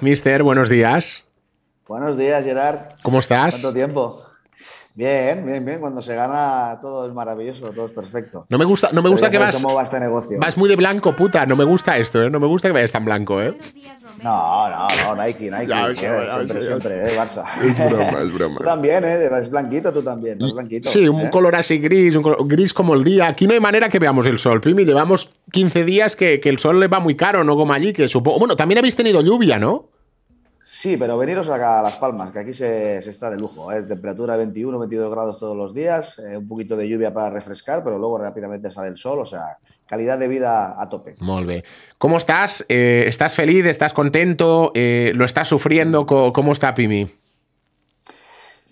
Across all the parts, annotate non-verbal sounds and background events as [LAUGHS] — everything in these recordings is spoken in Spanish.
Mister, buenos días. Buenos días, Gerard. ¿Cómo estás? ¿Cuánto tiempo? Bien, bien, bien. Cuando se gana todo es maravilloso, todo es perfecto. No me gusta, no me gusta que vas. ¿Cómo va este negocio? Vas muy de blanco, puta. No me gusta esto, ¿eh? No me gusta que vayas tan blanco, ¿eh? No, no, no, Nike, Nike. Eh, siempre, siempre, eh, Barça. Es broma, es broma. [LAUGHS] tú también, ¿eh? Es blanquito, tú también. Es blanquito, sí, un eh. color así gris, un gris como el día. Aquí no hay manera que veamos el sol, Pimi. Llevamos 15 días que, que el sol le va muy caro, no como allí, que supongo. Bueno, también habéis tenido lluvia, ¿no? Sí, pero veniros acá a Las Palmas, que aquí se, está de lujo. ¿eh? Temperatura 21, 22 grados todos los días, eh, un poquito de lluvia para refrescar, pero luego rápidamente sale el sol, o sea, calidad de vida a tope. Molve. ¿Cómo estás? Eh, ¿Estás feliz? ¿Estás contento? ¿Lo estás sufriendo? ¿Cómo está Pimi?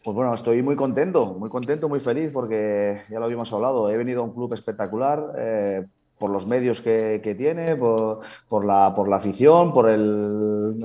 Pues bueno, estoy muy contento, muy contento, muy feliz, porque ya lo habíamos hablado, he venido a un club espectacular por los medios que, tiene, por, la, por la afición, por el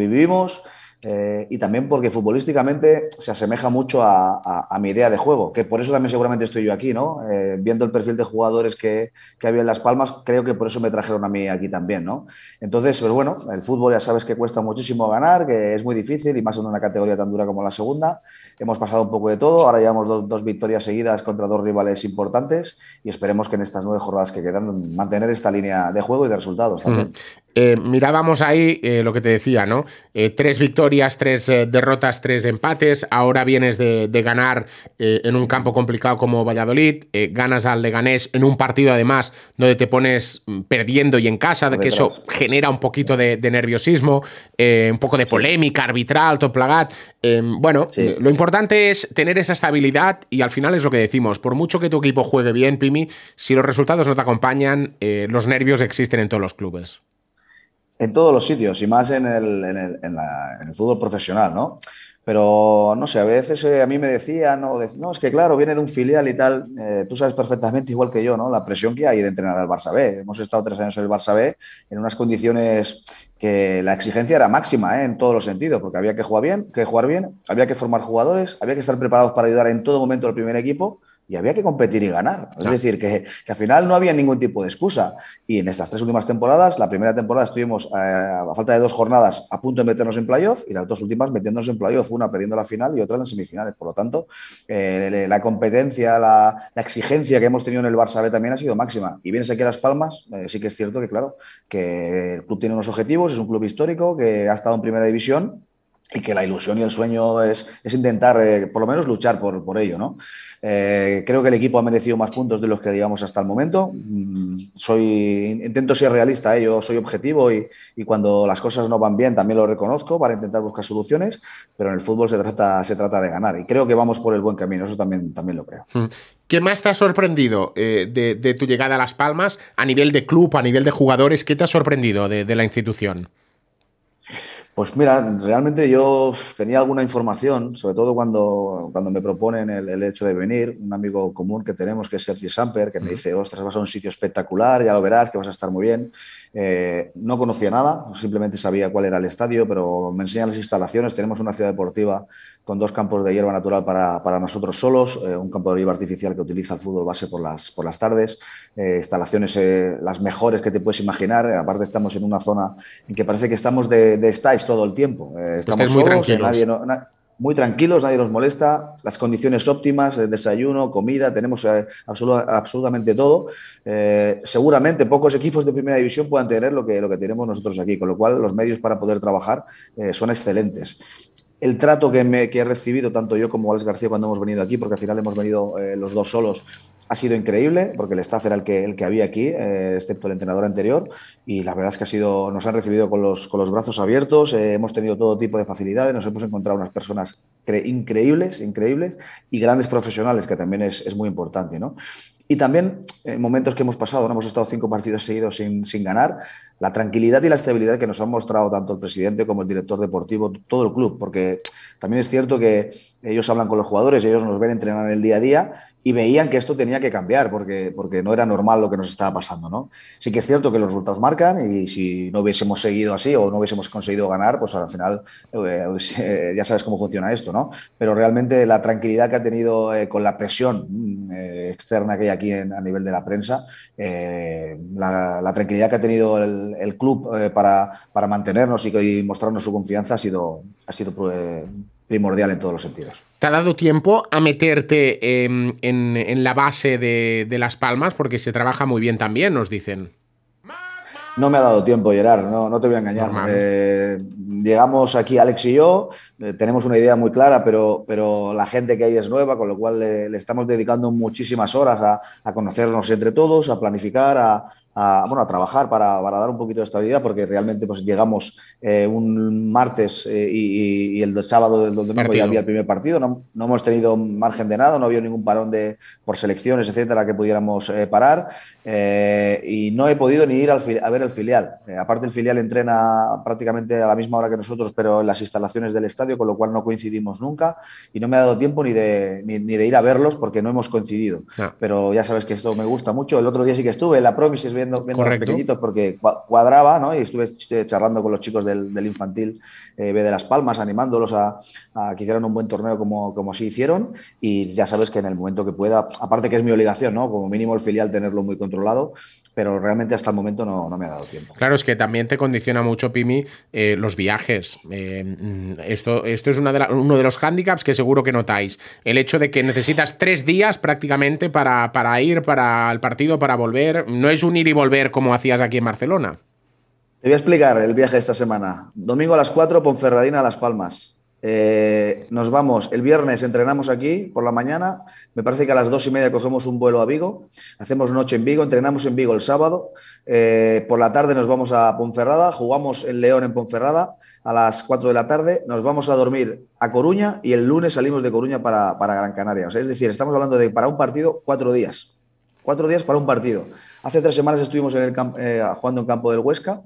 vivimos eh, y también porque futbolísticamente se asemeja mucho a, mi idea de juego, que por eso también seguramente estoy yo aquí, ¿no? Eh, viendo el perfil de jugadores que, que, había en Las Palmas, creo que por eso me trajeron a mí aquí también, ¿no? Entonces, pero pues bueno, el fútbol ya sabes que cuesta muchísimo ganar, que es muy difícil y más en una categoría tan dura como la segunda. Hemos pasado un poco de todo, ahora llevamos dos, victorias seguidas contra dos rivales importantes y esperemos que en estas nueve jornadas que quedan mantener esta línea de juego y de resultados también. Mm. Eh, mirábamos ahí eh, lo que te decía, ¿no? Eh, tres victorias, tres derrotas, tres empates. Ahora vienes de, ganar en un campo complicado como Valladolid. ganas al Leganés en un partido, además, donde te pones mm, perdiendo y en casa, que eso genera un poquito de, nerviosismo, un poco de polémica arbitral, toplagat. bueno, lo importante es tener esa estabilidad y al final es lo que decimos. Por mucho que tu equipo juegue bien, Pimi, si los resultados no te acompañan, los nervios existen en todos los clubes. En todos los sitios y más en el, fútbol profesional, ¿no? Pero no sé, a veces eh, a mí me decían, no, es que claro, viene de un filial y tal, eh, tú sabes perfectamente, igual que yo, ¿no? La presión que hay de entrenar al Barça B. Hemos estado tres años en el Barça B en unas condiciones que la exigencia era máxima ¿eh? en todos los sentidos, porque había que jugar bien, que jugar bien, había que formar jugadores, había que estar preparados para ayudar en todo momento al primer equipo y había que competir y ganar. Es decir, que, que, al final no había ningún tipo de excusa. Y en estas tres últimas temporadas, la primera temporada estuvimos eh, a falta de dos jornadas a punto de meternos en playoff y las dos últimas metiéndonos en playoff, una perdiendo la final y otra en las semifinales. Por lo tanto, eh, la competencia, la, exigencia que hemos tenido en el Barça B también ha sido máxima. Y vienes aquí a Las Palmas, eh, sí que es cierto que, claro, que el club tiene unos objetivos, es un club histórico que ha estado en primera división y que la ilusión y el sueño es, intentar, eh, por lo menos, luchar por, ello. ¿no? Eh, creo que el equipo ha merecido más puntos de los que llevamos hasta el momento. Mm, soy, intento ser realista, ¿eh? yo soy objetivo y, cuando las cosas no van bien también lo reconozco para intentar buscar soluciones, pero en el fútbol se trata, se trata de ganar y creo que vamos por el buen camino, eso también, también lo creo. Mm. ¿Qué más te ha sorprendido de, tu llegada a Las Palmas a nivel de club, a nivel de jugadores? ¿Qué te ha sorprendido de la institución? Pues mira, realmente yo tenía alguna información, sobre todo cuando, cuando me proponen el, hecho de venir, un amigo común que tenemos que es Sergi Samper, que me dice, ostras, vas a un sitio espectacular, ya lo verás, que vas a estar muy bien. Eh, no conocía nada, simplemente sabía cuál era el estadio, pero me enseñan las instalaciones, tenemos una ciudad deportiva con dos campos de hierba natural para, nosotros solos, eh, un campo de hierba artificial que utiliza el fútbol base por las, por las tardes, eh, instalaciones eh, las mejores que te puedes imaginar, aparte estamos en una zona en que parece que estamos de, estáis todo el tiempo, estamos solos, muy tranquilos. Nadie, nos molesta, las condiciones óptimas, desayuno, comida, tenemos absolutamente todo. seguramente pocos equipos de primera división puedan tener lo que, lo que tenemos nosotros aquí, con lo cual los medios para poder trabajar son excelentes el trato que, he recibido, tanto yo como Alex García, cuando hemos venido aquí, porque al final hemos venido eh, los dos solos, ha sido increíble, porque el staff era el que, había aquí, eh, excepto el entrenador anterior, y la verdad es que ha sido, nos han recibido con los, brazos abiertos, eh, hemos tenido todo tipo de facilidades, nos hemos encontrado unas personas increíbles, increíbles, y grandes profesionales, que también es, es muy importante, ¿no? Y también en eh, momentos que hemos pasado, hemos estado cinco partidos seguidos sin, sin, ganar, la tranquilidad y la estabilidad que nos han mostrado tanto el presidente como el director deportivo, todo el club, porque también es cierto que ellos hablan con los jugadores, ellos nos ven entrenar en el día a día y veían que esto tenía que cambiar porque, porque no era normal lo que nos estaba pasando. Sí que es cierto que los resultados marcan y si no hubiésemos seguido así o no hubiésemos conseguido ganar, pues al final eh, pues, [LAUGHS] eh, ya sabes cómo funciona esto. ¿no? Pero realmente la tranquilidad que ha tenido eh, con la presión mm, externa que hay aquí a nivel de la prensa, la, tranquilidad que ha tenido el, club para, mantenernos y, mostrarnos su confianza ha sido, ha sido primordial en todos los sentidos. ¿Te ha dado tiempo a meterte em, en, la base de, Las Palmas? Porque se trabaja muy bien también, nos dicen. No me ha dado tiempo, Gerard, no, te voy a engañar. Eh, llegamos aquí, Alex y yo, eh, tenemos una idea muy clara, pero, pero la gente que hay es nueva, con lo cual le, estamos dedicando muchísimas horas a, conocernos entre todos, a planificar, a, a, a trabajar para, dar un poquito de estabilidad, porque realmente pues, llegamos eh, un martes eh, y, el sábado, del domingo ya había el primer partido, no, hemos tenido margen de nada, no había ningún parón de, por selecciones, etcétera, que pudiéramos eh, parar, y no he podido ni ir a ver el filial. aparte, el filial entrena prácticamente a la misma hora que nosotros, pero en las instalaciones del estadio, con lo cual no coincidimos nunca, y no me ha dado tiempo ni de, ni, de ir a verlos porque no hemos coincidido. Ah. Pero ya sabes que esto me gusta mucho. El otro día sí que estuve, la bien viendo, viendo pequeñitos porque cuadraba, Y estuve eh, charlando con los chicos del, infantil eh, B de Las Palmas, animándolos a, que hicieran un buen torneo como, como sí hicieron. Y ya sabes que en el momento que pueda, aparte que es mi obligación, ¿no? Como mínimo el filial tenerlo muy controlado, pero realmente hasta el momento no, me ha dado tiempo. Claro, es que también te condiciona mucho, Pimi, eh, los viajes. Eh, mm, esto esto es una uno de los hándicaps que seguro que notáis. El hecho de que necesitas tres días prácticamente para, para ir para el partido, para volver. No es un ir y volver como hacías aquí en Barcelona. Te voy a explicar el viaje de esta semana. Domingo a las 4, Ponferradina a Las Palmas. Eh, nos vamos, el viernes entrenamos aquí por la mañana, me parece que a las dos y media cogemos un vuelo a Vigo, hacemos noche en Vigo, entrenamos en Vigo el sábado, eh, por la tarde nos vamos a Ponferrada, jugamos el León en Ponferrada a las cuatro de la tarde, nos vamos a dormir a Coruña y el lunes salimos de Coruña para, Gran Canaria. es decir, estamos hablando de para un partido cuatro días cuatro días para un partido. Hace tres semanas estuvimos en el eh, jugando en campo del Huesca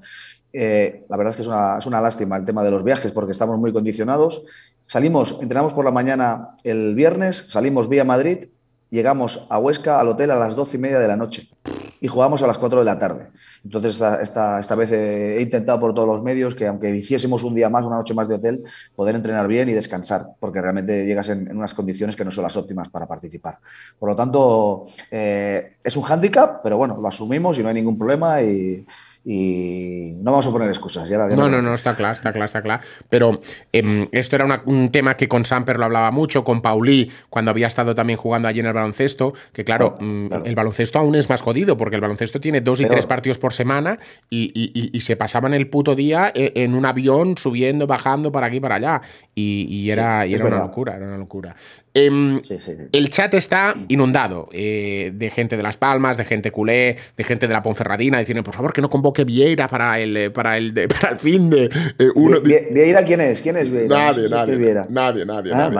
eh, la verdad es que es una, lástima el tema de los viajes porque estamos muy condicionados. Salimos, entrenamos por la mañana el viernes, salimos vía Madrid, llegamos a Huesca al hotel a las doce y media de la noche y jugamos a las 4 de la tarde. Entonces, esta, esta, vez he intentado por todos los medios que, aunque hiciésemos un día más, una noche más de hotel, poder entrenar bien y descansar, porque realmente llegas en, unas condiciones que no son las óptimas para participar. Por lo tanto, eh, es un hándicap, pero bueno, lo asumimos y no hay ningún problema y y no vamos a poner excusas. Ya no, no, no, está claro, está claro, está claro. Pero em, esto era un tema que con Samper lo hablaba mucho, con Paulí, cuando había estado también jugando allí en el baloncesto, que claro, mm, el baloncesto aún es más jodido, porque el baloncesto tiene dos y tres partidos por semana y, se pasaban el puto día eh, en un avión, subiendo, bajando, para aquí, para allá. Y, era, era una locura, era una locura. Em, el chat está inundado eh, de gente de Las Palmas, de gente culé, de gente de la Ponferradina, diciendo, por favor, que no convoque Vieira para el, eh, [LAUGHS] para el, fin de... Eh, ¿Vieira quién es? Nadie, nadie, ah, nadie,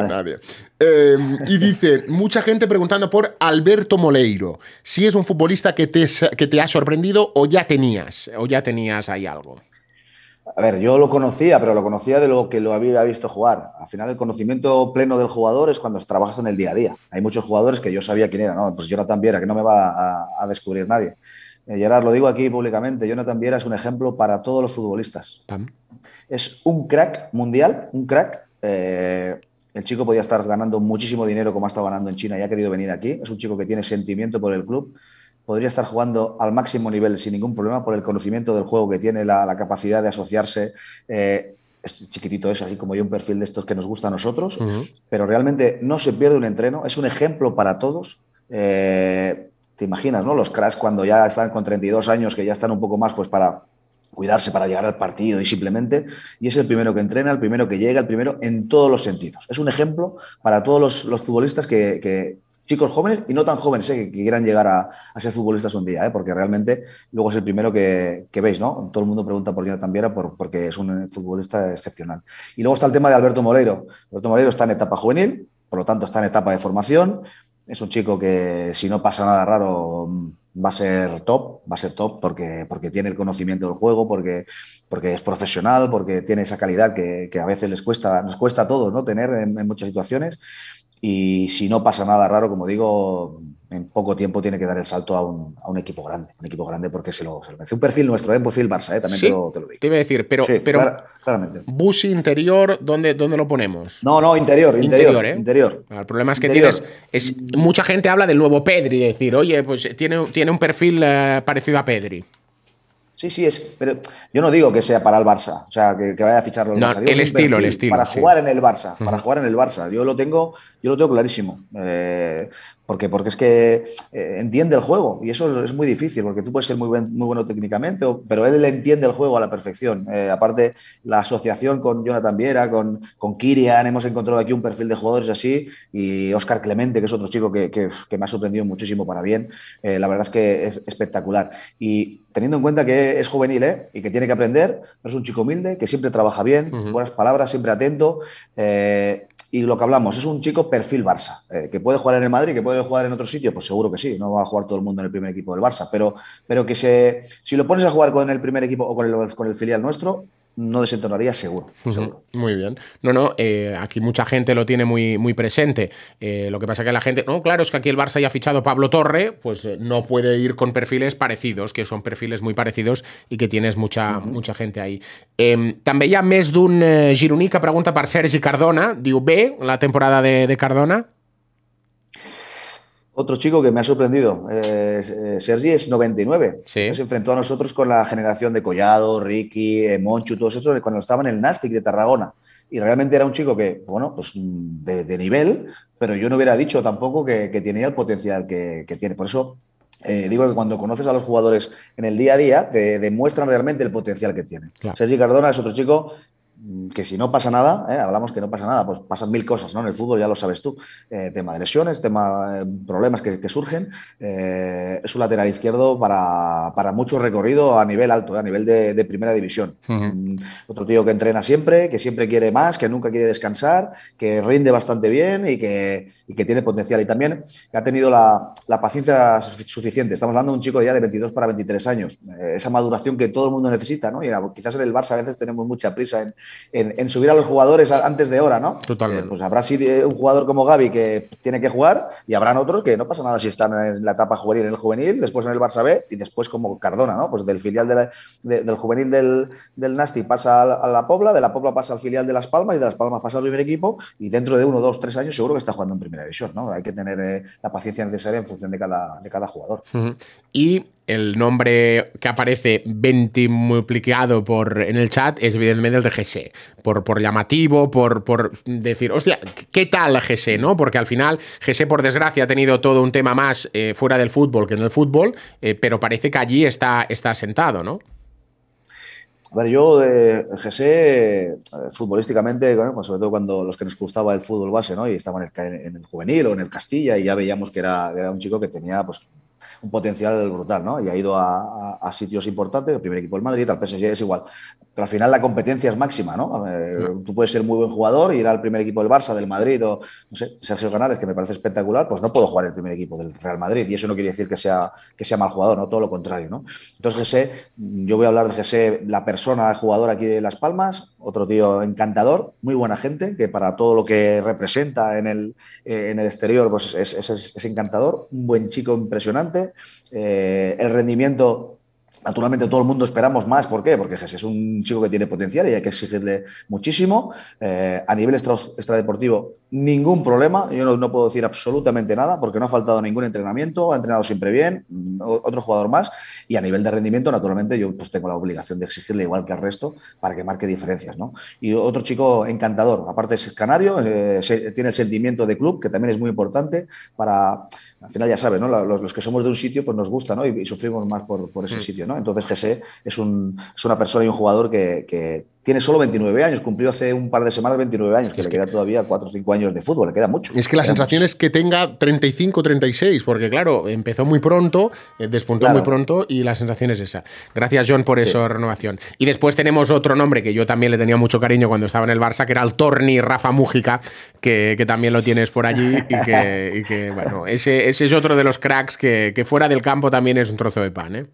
nadie, em, y dice, mucha gente preguntando por Alberto Moleiro, si es un futbolista que te, que te ha sorprendido o ya tenías, o ya tenías ahí algo. A ver, yo lo conocía, pero lo conocía de lo que lo había visto jugar. Al final, el conocimiento pleno del jugador es cuando trabajas en el día a día. Hay muchos jugadores que yo sabía quién era, ¿no? Pues Jonathan Viera, que no me va a, descubrir nadie. y eh, Gerard, lo digo aquí públicamente, Jonathan Viera es un ejemplo para todos los futbolistas. Es un crack mundial, un crack. Eh, el chico podía estar ganando muchísimo dinero como ha estado ganando en China y ha querido venir aquí. Es un chico que tiene sentimiento por el club podría estar jugando al máximo nivel sin ningún problema por el conocimiento del juego que tiene, la, capacidad de asociarse. Eh, es chiquitito eso, así como hay un perfil de estos que nos gusta a nosotros, pero realmente no se pierde un entreno, es un ejemplo para todos. Eh, te imaginas, ¿no? Los cracks cuando ya están con 32 años, que ya están un poco más, pues para cuidarse para llegar al partido y simplemente, y es el primero que entrena, el primero que llega, el primero en todos los sentidos. Es un ejemplo para todos los, futbolistas que, chicos jóvenes y no tan jóvenes, eh, que, quieran llegar a, ser futbolistas un día, eh, porque realmente luego es el primero que, veis, ¿no? Todo el mundo pregunta por Lina Tambiera por, porque es un futbolista excepcional. Y luego está el tema de Alberto Moreiro. Alberto Moreiro está en etapa juvenil, por lo tanto está en etapa de formación. Es un chico que si no pasa nada raro va a ser top, va a ser top porque, porque tiene el conocimiento del juego, porque, porque es profesional, porque tiene esa calidad que, a veces les cuesta, nos cuesta a todos ¿no? tener en muchas situaciones. Y si no pasa nada raro, como digo, en poco tiempo tiene que dar el salto a un, equipo grande, un equipo grande porque se lo, se merece. Un perfil nuestro, ¿eh? un perfil Barça, ¿eh? también te, lo, te, lo, digo. Te iba a decir, pero, sí, bus interior, ¿dónde, ¿dónde lo ponemos? No, no, interior, interior. Interior. ¿eh? El problema es que Es, mucha gente habla del nuevo Pedri, decir, oye, pues tiene, tiene un perfil eh, parecido a Pedri. Sí, sí, es. Pero yo no digo que sea para el Barça, o sea, que, vaya a ficharlo no, el estilo, el estilo. Para jugar en el Barça, para jugar en el Barça. Yo lo tengo, yo lo tengo clarísimo. Eh, porque, porque es que eh, entiende el juego y eso es muy difícil, porque tú puedes ser muy, bueno técnicamente, pero él entiende el juego a la perfección. Eh, aparte, la asociación con Jonathan Viera, con, con Kirian, hemos encontrado aquí un perfil de jugadores así, y Oscar Clemente, que es otro chico que, que, que me ha sorprendido muchísimo para bien. la verdad es que es espectacular. Y teniendo en cuenta que es juvenil ¿eh? y que tiene que aprender, es un chico humilde, que siempre trabaja bien, buenas palabras, siempre atento. Eh, y lo que hablamos, es un chico perfil Barça, eh, que puede jugar en el Madrid, que puede jugar en otro sitio, pues seguro que sí, no va a jugar todo el mundo en el primer equipo del Barça, pero, pero que se, si lo pones a jugar con el primer equipo o con el, con el filial nuestro, no desentonaría seguro. Muy bien. No, no, eh, aquí mucha gente lo tiene muy, muy presente. Eh, lo que pasa es que la gente, no, claro, es que aquí el Barça ya ha fichado Pablo Torre, pues eh, no puede ir con perfiles parecidos, que son perfiles muy parecidos y que tienes mucha, mucha gente ahí. Em, también ya mesdun d'un pregunta para Sergi Cardona, diu, B, la temporada de Cardona? Otro chico que me ha sorprendido, eh, eh, Sergi, es 99. Se enfrentó a nosotros con la generación de Collado, Ricky, eh, Monchu, todos esos, cuando estaban en el Nastic de Tarragona. Y realmente era un chico que, bueno, pues mm, de, nivel, pero yo no hubiera dicho tampoco que, tenía el potencial que, tiene. Por eso digo que cuando conoces a los jugadores en el día a día, te demuestran realmente el potencial que tiene Sergi Cardona es otro chico Mm, que si no pasa nada, ¿eh? hablamos que no pasa nada, pues pasan mil cosas, ¿no? En el fútbol ya lo sabes tú, eh, tema de lesiones, tema eh, problemas que, surgen, es un lateral izquierdo para, mucho recorrido a nivel alto, a nivel de, primera división. Mm, otro tío que entrena siempre, que siempre quiere más, que nunca quiere descansar, que rinde bastante bien y que, tiene potencial y también que ha tenido la, la, paciencia suficiente. Estamos hablando de un chico ya de 22 para 23 años, esa maduración que todo el mundo necesita, ¿no? Y quizás en el Barça a veces tenemos mucha prisa en en, subir a los jugadores antes de hora, ¿no? Totalmente. Eh, pues habrá eh, un jugador como Gaby que tiene que jugar y habrán otros que no pasa nada si están en la etapa juvenil, en el juvenil, después en el Barça B y después como Cardona, ¿no? Pues del filial del juvenil del, del Nasti pasa a la, Pobla, de la Pobla pasa al filial de Las Palmas y de Las Palmas pasa al primer equipo y dentro de uno, dos, tres años seguro que está jugando en primera división, ¿no? Hay que tener eh, la paciencia necesaria en función de cada, de cada jugador. Y el nombre que aparece 20 multiplicado por, en el chat es evidentemente el de GC. E. Por, por llamativo, por, por decir, hostia, ¿qué tal GC? E?", ¿no? Porque al final GC, e, por desgracia, ha tenido todo un tema más eh, fuera del fútbol que en el fútbol, eh, pero parece que allí está, está sentado, ¿no? A ver, yo de eh, futbolísticamente, pues sobre todo cuando los que nos gustaba el fútbol base, ¿no? Y estaban en el, juvenil o en el Castilla y ya veíamos que era, era un chico que tenía pues, un potencial brutal, ¿no? Y ha ido a, sitios importantes, el primer equipo del Madrid, al PSG es igual. Pero al final la competencia es máxima, ¿no? Eh, tú puedes ser muy buen jugador, Y ir al primer equipo del Barça, del Madrid o, no sé, Sergio Canales, que me parece espectacular, pues no puedo jugar el primer equipo del Real Madrid y eso no quiere decir que sea, que sea mal jugador, ¿no? Todo lo contrario, ¿no? Entonces, sé, yo voy a hablar de sé la persona, de jugador aquí de Las Palmas, otro tío encantador, muy buena gente, que para todo lo que representa en el, eh, en el exterior, pues es encantador, un buen chico impresionante, eh, el rendimiento Naturalmente todo el mundo esperamos más, ¿por qué? Porque es un chico que tiene potencial y hay que exigirle muchísimo. Eh, a nivel extradeportivo ningún problema. Yo no, puedo decir absolutamente nada porque no ha faltado ningún entrenamiento, ha entrenado siempre bien, mm, otro jugador más. Y a nivel de rendimiento, naturalmente, yo pues tengo la obligación de exigirle igual que al resto para que marque diferencias. ¿no? Y otro chico encantador, aparte es canario, eh, tiene el sentimiento de club, que también es muy importante para, al final ya sabes, los, que somos de un sitio pues nos gusta ¿no? y, sufrimos más por, ese mm. sitio. ¿no? Entonces, Jesse es, una persona y un jugador que tiene solo 29 años, cumplió hace un par de semanas 29 años, que le queda todavía 4 o 5 años de fútbol, le queda mucho. Es que la sensación es que tenga 35, o 36, porque claro, empezó muy pronto, eh, despuntó muy pronto y la sensación es esa. Gracias, John, por esa renovación. Y después tenemos otro nombre que yo también le tenía mucho cariño cuando estaba en el Barça, que era el Torni Rafa Mújica, que, también lo tienes por allí y que, bueno, ese, es otro de los cracks que, que fuera del campo también es un trozo de pan, ¿eh?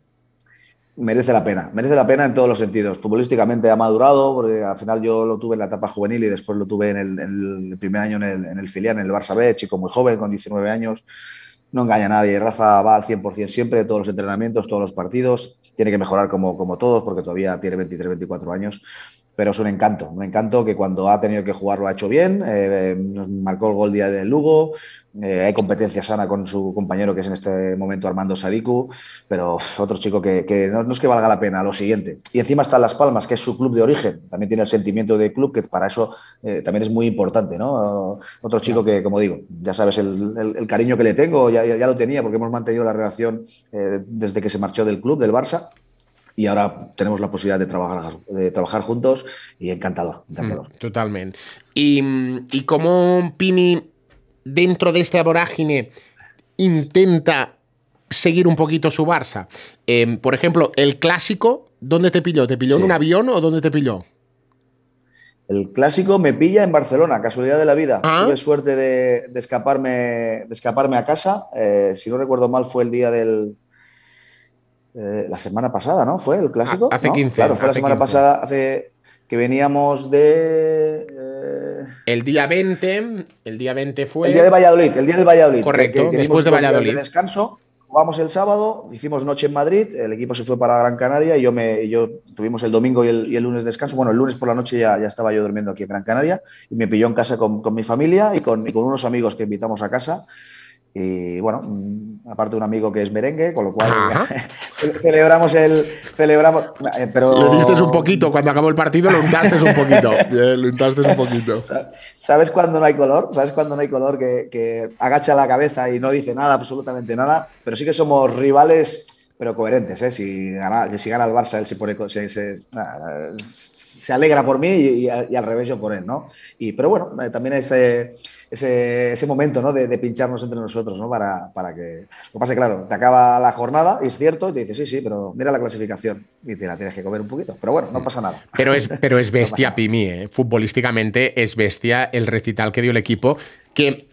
merece la pena, merece la pena en todos los sentidos. Futbolísticamente ha madurado, porque al final yo lo tuve en la etapa juvenil y después lo tuve en el, primer año en el, filial, en el Barça B, chico muy joven, con 19 años. No engaña a nadie, Rafa va al 100% siempre, todos los entrenamientos, todos los partidos, tiene que mejorar como, como todos, porque todavía tiene 23, 24 años, pero es un encanto, un encanto que cuando ha tenido que jugar lo ha hecho bien, eh, eh, marcó el gol día de Lugo, eh, hay competencia sana con su compañero que es en este momento Armando Sadiku, pero otro chico que, no, es que valga la pena, lo siguiente. Y encima está Las Palmas, que es su club de origen, también tiene el sentimiento de club, que para eso también es muy importante, ¿no? Otro chico que, como digo, ya sabes el, cariño que le tengo, ya, ya, lo tenía porque hemos mantenido la relación desde que se marchó del club, del Barça, y ahora tenemos la posibilidad de trabajar, de trabajar juntos y encantado. Mm, totalmente. Y, y como Pini, dentro de esta vorágine, intenta seguir un poquito su Barça. Em, por ejemplo, el clásico, ¿dónde te pilló? ¿Te pilló en un avión o dónde te pilló? El clásico me pilla en Barcelona, casualidad de la vida. Ah. Tuve suerte de, escaparme, de escaparme a casa. Eh, si no recuerdo mal, fue el día del, eh, la semana pasada, ¿no? ¿Fue el clásico? Hace ¿no? Claro, fue la semana pasada, hace que veníamos de... Eh, el día 20, el día 20 fue... El día de Valladolid, el día del Valladolid. Correcto, después de Valladolid. descanso, jugamos el sábado, hicimos noche en Madrid, el equipo se fue para Gran Canaria y yo, me, yo tuvimos el domingo y el, lunes descanso. Bueno, el lunes por la noche ya, ya, estaba yo durmiendo aquí en Gran Canaria y me pilló en casa con, mi familia y con, y con unos amigos que invitamos a casa. Y bueno, mm, aparte un amigo que es merengue, con lo cual [LAUGHS] celebramos el. Celebramos, eh, pero... Le diste un poquito, cuando acabó el partido lo untaste un poquito. [LAUGHS] Eh, lo un poquito. ¿Sabes cuando no hay color? ¿Sabes cuando no hay color que, agacha la cabeza y no dice nada, absolutamente nada? Pero sí que somos rivales, pero coherentes. ¿eh? Si, gana, si el Barça, él se Se, alegra por mí y, al revés yo por él, ¿no? Y, pero bueno, eh, también este ese, momento ¿no? de, pincharnos entre nosotros, ¿no? Para, para que. Lo pase claro, te acaba la jornada, y es cierto, y te dices, sí, sí, pero mira la clasificación. Y te la tienes que comer un poquito. Pero bueno, no pasa nada. Pero es, pero es [LAUGHS] bestia, Pimí, Pimi, ¿eh? futbolísticamente es bestia el recital que dio el equipo. Que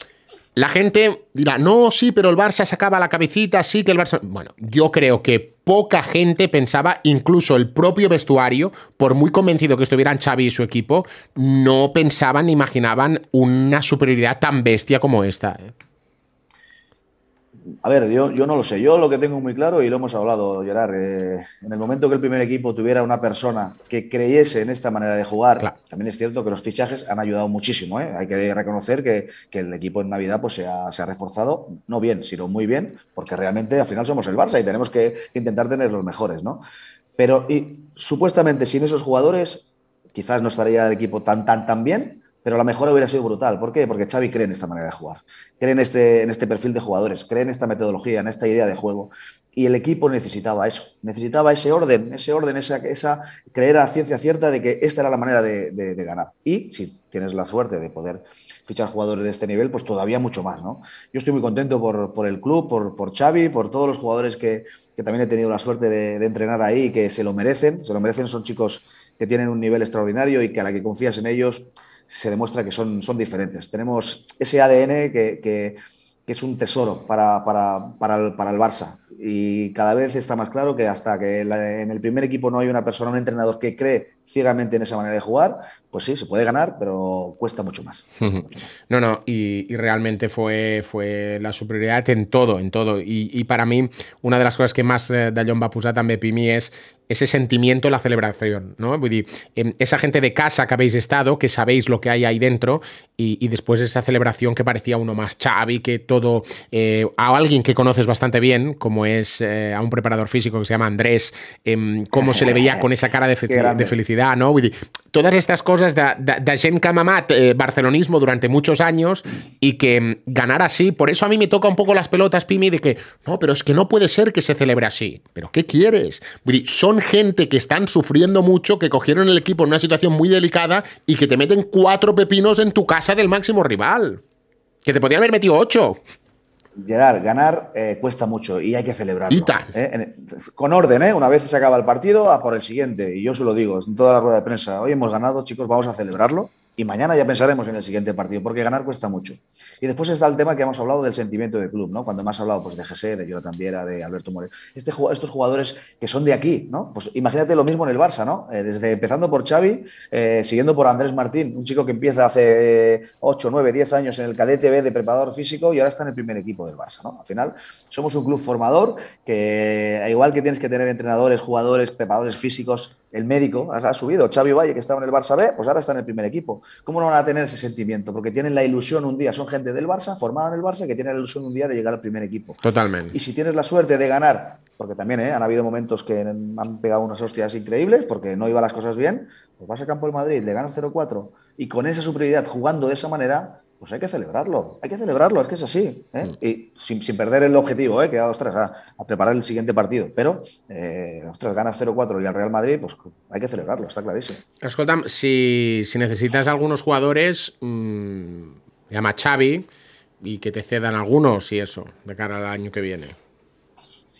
la gente dirá, no, sí, pero el Barça sacaba la cabecita, sí que el Barça... Bueno, yo creo que poca gente pensaba, incluso el propio vestuario, por muy convencido que estuvieran Xavi y su equipo, no pensaban ni imaginaban una superioridad tan bestia como esta. ¿eh? A ver, yo, yo, no lo sé. Yo lo que tengo muy claro, y lo hemos hablado, Gerard, eh, en el momento que el primer equipo tuviera una persona que creyese en esta manera de jugar, también es cierto que los fichajes han ayudado muchísimo. ¿eh? Hay que reconocer que, el equipo en Navidad pues, se ha, reforzado, no bien, sino muy bien, porque realmente al final somos el Barça y tenemos que intentar tener los mejores. ¿no? Pero y, supuestamente sin esos jugadores, quizás no estaría el equipo tan, tan, tan bien pero la mejor hubiera sido brutal. ¿Por qué? Porque Xavi cree en esta manera de jugar, cree en este, en este perfil de jugadores, cree en esta metodología, en esta idea de juego. Y el equipo necesitaba eso, necesitaba ese orden, ese orden, esa, esa creer a ciencia cierta de que esta era la manera de, ganar. Y si tienes la suerte de poder fichar jugadores de este nivel, pues todavía mucho más, ¿no? Yo estoy muy contento por, el club, por, por Xavi, por todos los jugadores que, también he tenido la suerte de, de entrenar ahí y que se lo merecen, se lo merecen, son chicos que tienen un nivel extraordinario y que a la que confías en ellos, se demuestra que son, son diferentes. Tenemos ese ADN que, es un tesoro para, para, el, Barça y cada vez está más claro que hasta que en el primer equipo no hay una persona, un entrenador que cree ciegamente en esa manera de jugar, pues sí, se puede ganar, pero cuesta mucho más. [LAUGHS] No, no, y, realmente fue, fue la superioridad en todo, en todo. Y, para mí, una de las cosas que más da eh, Dallon va posar también, Pimi es ese sentimiento, la celebración, ¿no? Pues em, esa gente de casa que habéis estado, que sabéis lo que hay ahí dentro, y, después esa celebración que parecía uno más chavi, que todo, eh, a alguien que conoces bastante bien, como es eh, a un preparador físico que se llama Andrés, em, cómo se le veía [LAUGHS] con esa cara de, felicidad, ¿no? Pues todas estas cosas de, de, eh, barcelonismo durante muchos años y que em, ganar así, por eso a mí me toca un poco las pelotas, Pimi, de que, no, pero es que no puede ser que se celebre así. ¿Pero qué quieres? Pues gente que están sufriendo mucho, que cogieron el equipo en una situación muy delicada y que te meten cuatro pepinos en tu casa del máximo rival. Que te podían haber metido ocho. Gerard, ganar eh, cuesta mucho y hay que celebrarlo. Eh, con orden, eh, Una vez se acaba el partido, a por el siguiente. Y yo se lo digo en toda la rueda de prensa. Hoy hemos ganado, chicos, vamos a celebrarlo. Y mañana ya pensaremos en el siguiente partido, porque ganar cuesta mucho. Y después está el tema que hemos hablado del sentimiento de club, ¿no? Cuando hemos hablado pues, de GC, e, de también era de Alberto Moreno. Este, estos jugadores que son de aquí, ¿no? Pues imagínate lo mismo en el Barça, ¿no? Eh, desde empezando por Xavi, eh, siguiendo por Andrés Martín, un chico que empieza hace 8, 9, 10 años en el cadete B de preparador físico y ahora está en el primer equipo del Barça, ¿no? Al final, somos un club formador que, eh, igual que tienes que tener entrenadores, jugadores, preparadores físicos, el médico, ha, subido. Xavi Valle, que estaba en el Barça B, pues ahora está en el primer equipo. ¿Cómo no van a tener ese sentimiento? Porque tienen la ilusión un día, son gente del Barça, formada en el Barça, que tienen la ilusión un día de llegar al primer equipo. Totalmente. Y si tienes la suerte de ganar, porque también ¿eh? han habido momentos que han pegado unas hostias increíbles, porque no iban las cosas bien, pues vas a campo del Madrid, le ganas 0-4 y con esa superioridad jugando de esa manera, pues hay que celebrarlo, hay que celebrarlo, es que es así, ¿eh? mm. y sin, sin, perder el objetivo, ¿eh? que ostras, a, preparar el siguiente partido, pero, eh, ostras, ganas 0-4 y al Real Madrid, pues hay que celebrarlo, está clarísimo. Escolta, si, necesitas algunos jugadores, mm, llama a Xavi y que te cedan algunos y eso, de cara al año que viene.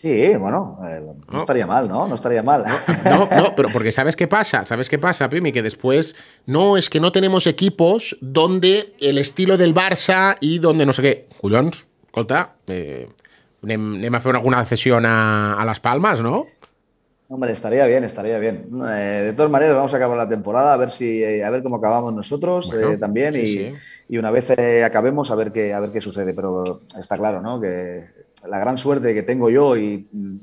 Sí, bueno, eh, no, estaría mal, ¿no? No estaría mal. No, no, pero porque ¿sabes qué pasa? ¿Sabes qué pasa, Pimi? Que después, no, es que no tenemos equipos donde el estilo del Barça y donde no sé qué. Collons, colta, eh, me a alguna cesión a, Las Palmas, ¿no? Hombre, estaría bien, estaría bien. Eh, de todas maneras, vamos a acabar la temporada, a ver si, eh, a ver cómo acabamos nosotros también y, una vez acabemos a ver qué, a ver qué sucede. Pero está claro, ¿no? Que la gran suerte que tengo yo y mm,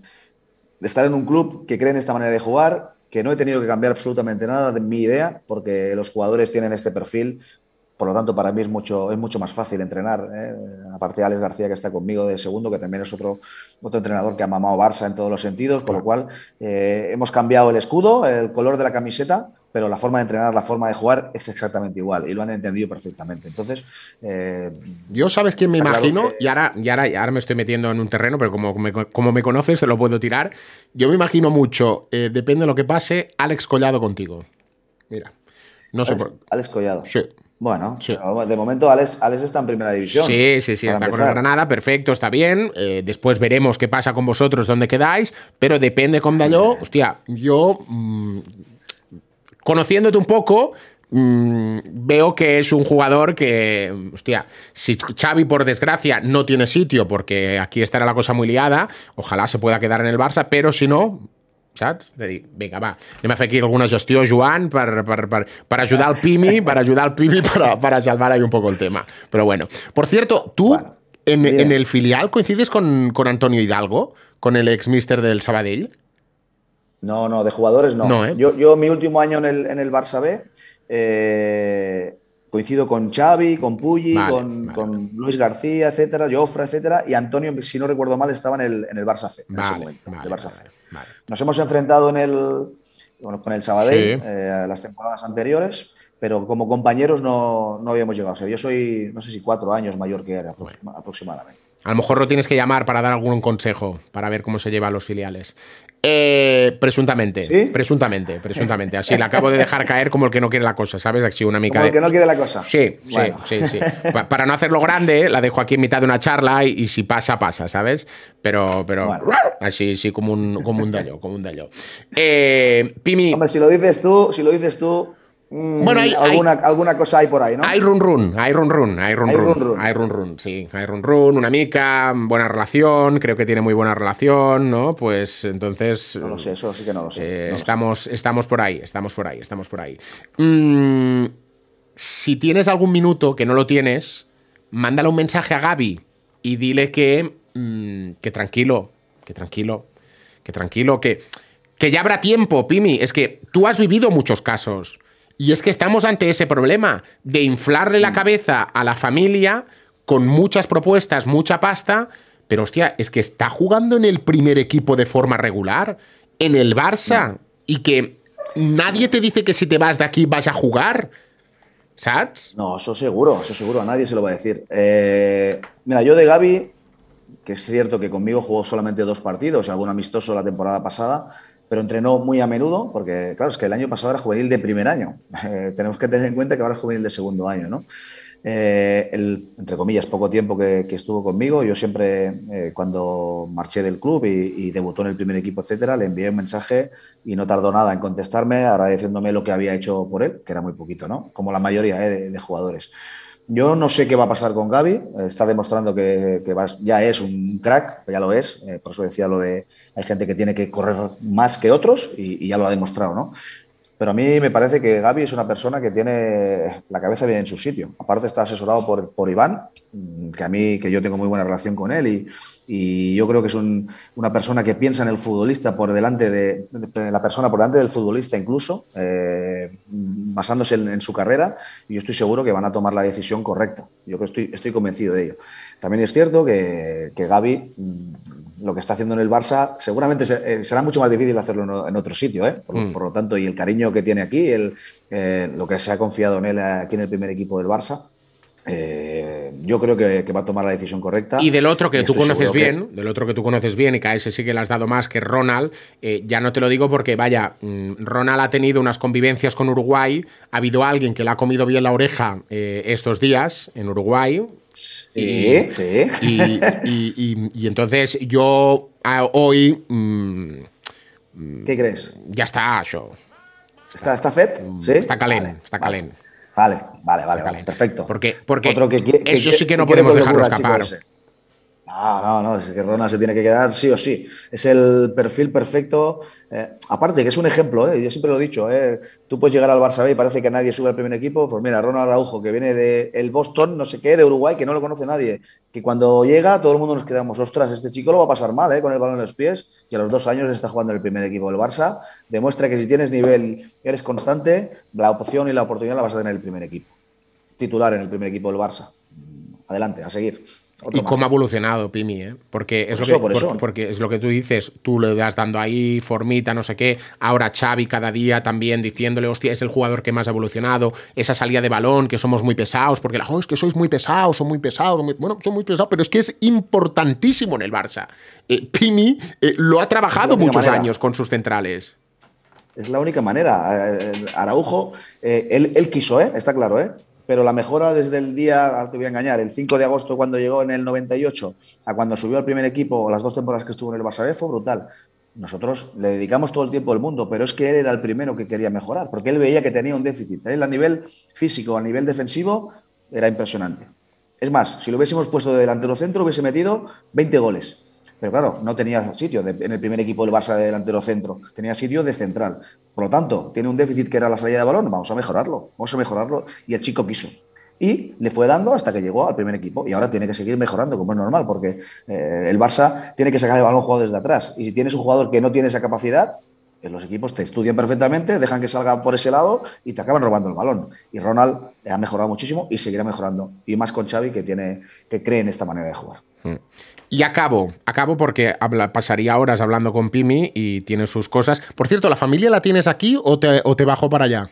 de estar en un club que cree en esta manera de jugar, que no he tenido que cambiar absolutamente nada de mi idea, porque los jugadores tienen este perfil. Por lo tanto, para mí es mucho, es mucho más fácil entrenar. ¿eh? Aparte de Alex García, que está conmigo de segundo, que también es otro, otro entrenador que ha mamado Barça en todos los sentidos, Por lo cual eh, hemos cambiado el escudo, el color de la camiseta, pero la forma de entrenar, la forma de jugar es exactamente igual y lo han entendido perfectamente. Entonces, eh, yo sabes quién me imagino, y, ahora, y, ahora, ahora, me estoy metiendo en un terreno, pero como me, como me conoces, se lo puedo tirar. Yo me imagino mucho, eh, depende de lo que pase, Alex Collado contigo. Mira, no sé por... Alex Collado. Sí. Bueno, sí. de momento Alex, Alex, está en primera división. Sí, sí, sí, está con Granada, perfecto, está bien. Eh, después veremos qué pasa con vosotros, dónde quedáis, pero depende con Dalló. Hostia, yo mm, Conociéndote un poco, mm, veo que es un jugador que, hostia, si Xavi por desgracia no tiene sitio, porque aquí estará la cosa muy liada, ojalá se pueda quedar en el Barça, pero si no, venga De va, me hace aquí alguna gestió, Joan, para para al Pimi, para ayudar al Pimi, para, salvar ahí un poco el tema. Pero bueno, por cierto, tú en, el filial coincides con, con Antonio Hidalgo, con el ex mister del Sabadell. No, no, de jugadores no. ¿eh? yo, mi último año en el, en el Barça B, eh, coincido con Xavi, con Puyi, con, Luis García, etcétera, Jofra, etcétera, y Antonio, si no recuerdo mal, estaba en el, en el Barça C, en ese momento, Barça Nos hemos enfrentado en el, con el Sabadell eh, las temporadas anteriores, pero como compañeros no, no, habíamos llegado. O sea, yo soy, no sé si cuatro años mayor que él aproximadamente. A lo mejor lo tienes que llamar para dar algún consejo, para ver cómo se lleva a los filiales. Eh, presuntamente, presuntamente, presuntamente. Así la acabo de dejar caer como el que no quiere la cosa, ¿sabes? Así una mica de... el que no quiere la cosa. Sí, sí, sí, Para no hacerlo grande, la dejo aquí en mitad de una charla y, si pasa, pasa, ¿sabes? Pero, pero así, sí, como un, como un daño, como un daño. Eh, Pimi. Hombre, si lo dices tú, si lo dices tú, Mm, bueno, hay, alguna, alguna cosa hay por ahí, ¿no? Hay run run, hay run run, hay run sí. Hay run una mica, buena relación, creo que tiene muy buena relación, ¿no? Pues entonces... No lo sé, eso sí que no lo sé. Eh, estamos, estamos por ahí, estamos por ahí, estamos por ahí. Mm, si tienes algún minuto que no lo tienes, mándale un mensaje a Gaby y dile que, mm, que tranquilo, que tranquilo, que tranquilo, que, que ya habrá tiempo, Pimi. Es que tú has vivido muchos casos. Y es que estamos ante ese problema de inflarle la mm. cabeza a la familia con muchas propuestas, mucha pasta, pero hostia, es que está jugando en el primer equipo de forma regular, en el Barça, mm. y que nadie te dice que si te vas de aquí vas a jugar. ¿Sats? No, eso seguro, eso seguro, a nadie se lo va a decir. Eh, mira, yo de Gaby, que es cierto que conmigo jugó solamente dos partidos, algún amistoso la temporada pasada, pero entrenó muy a menudo, porque claro, es que el año pasado era juvenil de primer año. [LAUGHS] Eh, tenemos que tener en cuenta que ahora es juvenil de segundo año, ¿no? Eh, el, entre comillas, poco tiempo que, estuvo conmigo, yo siempre, eh, cuando marché del club y, debutó en el primer equipo, etcétera, le envié un mensaje y no tardó nada en contestarme, agradeciéndome lo que había hecho por él, que era muy poquito, ¿no? Como la mayoría de jugadores. Yo no sé qué va a pasar con Gaby. Está demostrando que, ya es un crack, ya lo es. Eh, por eso decía lo de hay gente que tiene que correr más que otros y ya lo ha demostrado, ¿no? Pero a mí me parece que Gaby es una persona que tiene la cabeza bien en su sitio. Aparte está asesorado por, por Iván, mm, que a mí, que yo tengo muy buena relación con él y, yo creo que es una persona que piensa en el futbolista por delante de, la persona por delante del futbolista incluso, eh, basándose en, su carrera. Y yo estoy seguro que van a tomar la decisión correcta. Yo estoy, estoy convencido de ello. También es cierto que, que Gaby mm, lo que está haciendo en el Barça, seguramente eh, será mucho más difícil hacerlo en otro sitio, ¿eh? mm. por, lo tanto, y el cariño que tiene aquí, el, eh, lo que se ha confiado en él aquí en el primer equipo del Barça, yo creo que, va a tomar la decisión correcta. Y del otro que tú conoces bien, del otro que tú conoces bien, y que a ese sí que le has dado más que Ronald, ya no te lo digo porque, vaya, mm, Ronald ha tenido unas convivencias con Uruguay, ha habido alguien que le ha comido bien la oreja estos días en Uruguay, y, Y, y, entonces yo ah, hoy. Mm, ¿Qué crees? Mm, ya está, yo. ¿Está, está mm, Está calent, está calent. Vale, vale, vale, perfecto. Porque, porque Otro que, eso sí que no podemos dejarlo escapar. No, no, no, es que Ronald se tiene que quedar sí o sí. Es el perfil perfecto. Eh, aparte, que es un ejemplo, eh, yo siempre lo he dicho, eh, tú puedes llegar al Barça B y parece que nadie sube al primer equipo. Pues mira, Ronald Araujo, que viene de el Boston, no sé qué, de Uruguay, que no lo conoce nadie, que cuando llega todo el mundo nos quedamos, ostras, este chico lo va a pasar mal, con el balón en los pies, y a los dos años está jugando en el primer equipo del Barça. Demuestra que si tienes nivel, eres constante, la opción y la oportunidad la vas a tener en el primer equipo. Titular en el primer equipo del Barça. Adelante, a seguir y cómo ha evolucionado Pimi, ¿eh? porque, es lo que, tú dices, tú le das dando ahí, formita, no sé qué, ahora Xavi cada día también diciéndole, hostia, es el jugador que más ha evolucionado, esa salida de balón, que somos muy pesados, porque la joven oh, es que sois muy pesados, son muy pesados, bueno, son muy pesados, pero es que es importantísimo en el Barça. Eh, Pimi eh, lo ha trabajado muchos años con sus centrales. Es la única manera. Eh, Araujo, él, quiso, está claro, ¿eh? pero la mejora desde el día, te voy a engañar, el 5 de agosto cuando llegó en el 98 a cuando subió al primer equipo las dos temporadas que estuvo en el Barça fue brutal. Nosotros le dedicamos todo el tiempo al mundo, pero es que él era el primero que quería mejorar, porque él veía que tenía un déficit. a nivel físico, a nivel defensivo, era impresionante. Es más, si lo hubiésemos puesto de delantero centro, hubiese metido 20 goles. Pero claro, no tenía sitio en el primer equipo del Barça de delantero centro, tenía sitio de central. Por lo tanto, tiene un déficit que era la salida de balón, vamos a mejorarlo, vamos a mejorarlo. Y el chico quiso. Y le fue dando hasta que llegó al primer equipo. Y ahora tiene que seguir mejorando, como es normal, porque eh, el Barça tiene que sacar el balón jugado desde atrás. Y si tienes un jugador que no tiene esa capacidad, eh, los equipos te estudian perfectamente, dejan que salga por ese lado y te acaban robando el balón. Y Ronald eh, ha mejorado muchísimo y seguirá mejorando. Y más con Xavi que tiene, que cree en esta manera de jugar. Mm. Y acabo, acabo porque pasaría horas hablando con Pimi y tiene sus cosas. Por cierto, ¿la familia la tienes aquí o te, o te bajo para allá?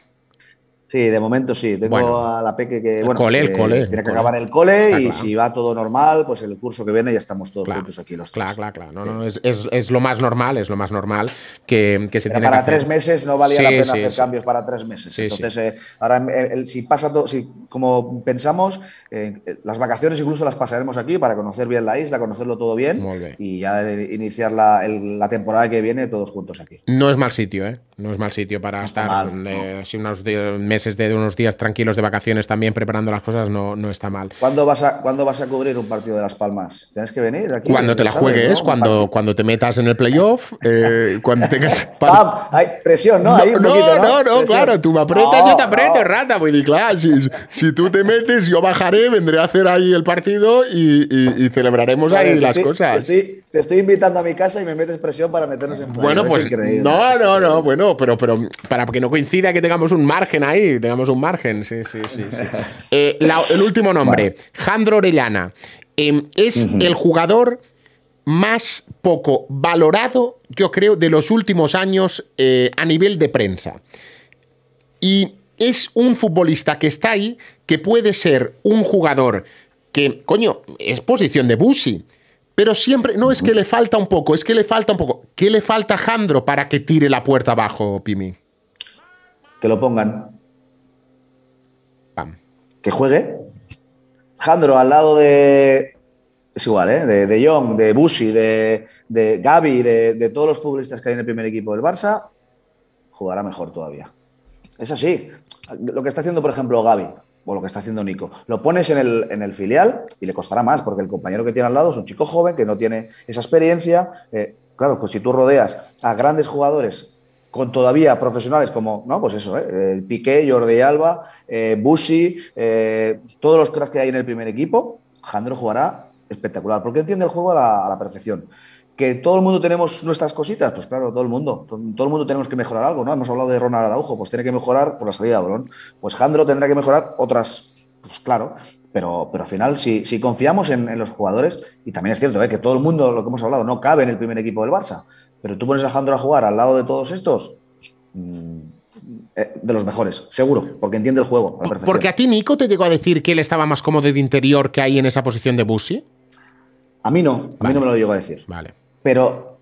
Sí, de momento sí. Tengo a la Peque que. Bueno, Tiene que acabar el cole y si va todo normal, pues el curso que viene ya estamos todos juntos aquí los tres. Claro, claro, claro. No, es, es, lo más normal, es lo más normal que, que se tiene Para tres meses no valía la pena hacer cambios para tres meses. Entonces, eh, ahora, eh, si pasa todo, si, como pensamos, eh, las vacaciones incluso las pasaremos aquí para conocer bien la isla, conocerlo todo bien, y ya iniciar la, la temporada que viene todos juntos aquí. No es mal sitio, ¿eh? no es mal sitio para estar así eh, unos meses de unos días tranquilos de vacaciones también preparando las cosas, no, no está mal. ¿Cuándo vas, a, vas a cubrir un partido de Las Palmas? ¿Tienes que venir aquí? Cuando te la juegues, cuando, cuando te metas en el playoff, eh, cuando tengas... [LAUGHS] ¡Pam! Ah, hay presión, ¿no? un no, no, no, claro, tú me apretas, yo te aprieto, rata, si, tú te metes, yo bajaré, vendré a hacer ahí el partido y, celebraremos ahí las cosas. Te estoy, invitando a mi casa y me metes presión para meternos en playoff. Bueno, pues... No, no, no, bueno pero, pero para que no coincida que tengamos un margen ahí, tengamos un margen, sí, sí, sí. [LAUGHS] Eh, el último nombre, Jandro Orellana, em, es el jugador más poco valorado, yo creo, de los últimos años eh, a nivel de prensa. Y es un futbolista que está ahí, que puede ser un jugador que, coño, es posición de Busi, pero siempre, no es que le falta un poco, es que le falta un poco. ¿Qué le falta a Jandro para que tire la puerta abajo, Pimi? Que lo pongan. Pam. Que juegue. Jandro al lado de. Es igual, ¿eh? De, Young, de Busi, de, de Gaby, de, de todos los futbolistas que hay en el primer equipo del Barça, jugará mejor todavía. Es así. Lo que está haciendo, por ejemplo, Gaby o lo que está haciendo Nico. Lo pones en el, en el, filial y le costará más, porque el compañero que tiene al lado es un chico joven que no tiene esa experiencia. Eh, claro, pues si tú rodeas a grandes jugadores con todavía profesionales como, no, pues eso, eh, eh Piqué, Jordi Alba, eh, eh, todos los cracks que hay en el primer equipo, Jandro jugará espectacular, porque entiende el juego a la perfección. ¿Que todo el mundo tenemos nuestras cositas? Pues claro, todo el mundo. Todo, el mundo tenemos que mejorar algo, ¿no? Hemos hablado de Ronald Araujo, pues tiene que mejorar por la salida de balón. Pues Jandro tendrá que mejorar otras, pues claro. Pero, pero al final, si, confiamos en, los jugadores, y también es cierto ¿eh? que todo el mundo, lo que hemos hablado, no cabe en el primer equipo del Barça, pero tú pones a Jandro a jugar al lado de todos estos, mm, eh, de los mejores, seguro, porque entiende el juego. porque a ti Nico te llegó a decir que él estaba más cómodo de interior que ahí en esa posición de Busi. A mí no, a mí no me lo llegó a decir. Vale. Pero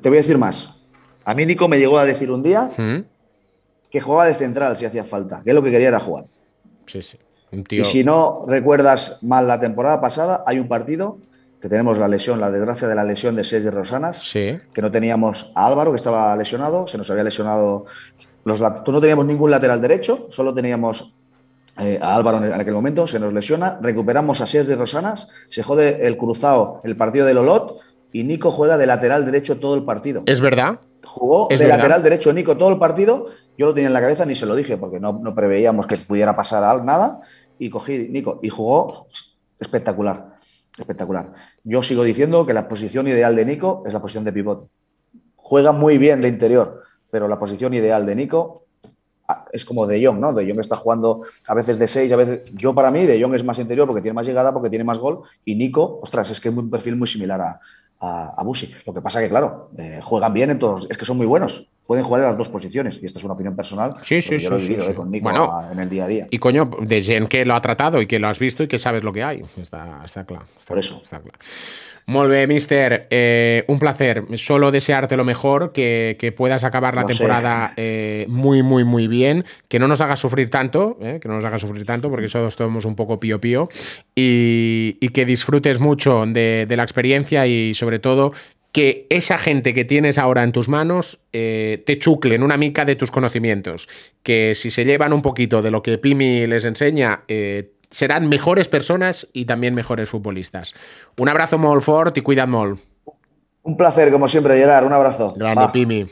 te voy a decir más. A mí Nico me llegó a decir un día ¿Mm? que jugaba de central si hacía falta, que lo que quería era jugar. Sí, sí. Y si no recuerdas mal la temporada pasada, hay un partido que tenemos la lesión, la desgracia de la lesión de de Rosanas, que no teníamos a Álvaro, que estaba lesionado, se nos había lesionado, los, no teníamos ningún lateral derecho, solo teníamos eh, a Álvaro en aquel momento, se nos lesiona, recuperamos a seis de Rosanas, se jode el cruzado, el partido de Lolot, y Nico juega de lateral derecho todo el partido. ¿Es verdad? Jugó de lateral derecho Nico todo el partido. Yo lo tenía en la cabeza, ni se lo dije, porque no, no preveíamos que pudiera pasar nada. Y cogí Nico y jugó espectacular. Espectacular. Yo sigo diciendo que la posición ideal de Nico es la posición de pivote. Juega muy bien de interior, pero la posición ideal de Nico ah, es como De Young. ¿no? De Young está jugando a veces de 6, a veces. Yo, para mí, De Young es más interior porque tiene más llegada, porque tiene más gol. Y Nico, ostras, es que es un perfil muy similar a, a, Busi. Lo que pasa que, claro, eh, juegan bien en todos, es que son muy buenos. Pueden jugar en las dos posiciones, y esta es una opinión personal. Sí, he vivido eh, con Nico en el día a día. Y coño, de gente que lo ha tratado y que lo has visto y que sabes lo que hay. Está, claro. Por eso. Está claro. Molve, mister, eh, un placer. Solo desearte lo mejor, que, que puedas acabar la temporada eh, muy, muy, muy bien, que no nos hagas sufrir tanto, eh, que no nos hagas sufrir tanto, porque todos somos un poco pío pío, y, que disfrutes mucho de, la experiencia y sobre todo que esa gente que tienes ahora en tus manos te te en una mica de tus conocimientos. Que si se llevan un poquito de lo que Pimi les enseña, serán mejores personas y también mejores futbolistas. Un abrazo Moll y cuida Mol. Un placer, como siempre, Gerard. Un abrazo. Grande, Pimi.